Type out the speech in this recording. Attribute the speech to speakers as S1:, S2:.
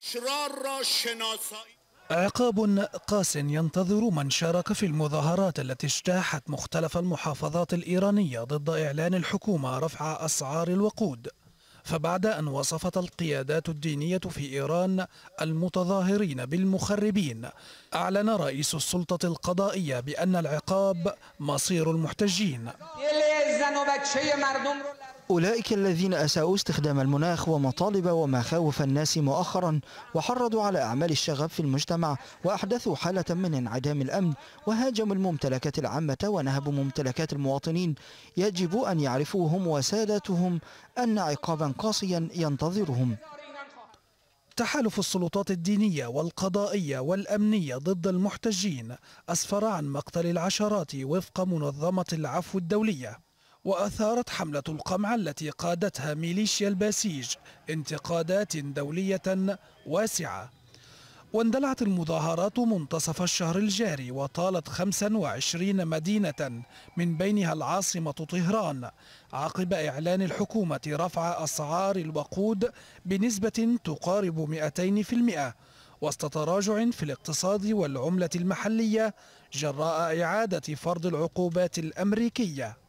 S1: شرار عقاب قاس ينتظر من شارك في المظاهرات التي اجتاحت مختلف المحافظات الإيرانية ضد إعلان الحكومة رفع أسعار الوقود فبعد أن وصفت القيادات الدينية في إيران المتظاهرين بالمخربين أعلن رئيس السلطة القضائية بأن العقاب مصير المحتجين
S2: أولئك الذين أساءوا استخدام المناخ ومطالب ومخاوف الناس مؤخرا وحرضوا على أعمال الشغب في المجتمع وأحدثوا حالة من انعدام الأمن وهاجموا الممتلكات العامة ونهبوا ممتلكات المواطنين يجب أن يعرفوهم وسادتهم أن عقابا قاسيا ينتظرهم تحالف
S1: السلطات الدينية والقضائية والأمنية ضد المحتجين أسفر عن مقتل العشرات وفق منظمة العفو الدولية وأثارت حملة القمع التي قادتها ميليشيا الباسيج انتقادات دولية واسعة واندلعت المظاهرات منتصف الشهر الجاري وطالت 25 مدينة من بينها العاصمة طهران عقب إعلان الحكومة رفع أسعار الوقود بنسبة تقارب 200% وسط تراجع في الاقتصاد والعملة المحلية جراء إعادة فرض العقوبات الأمريكية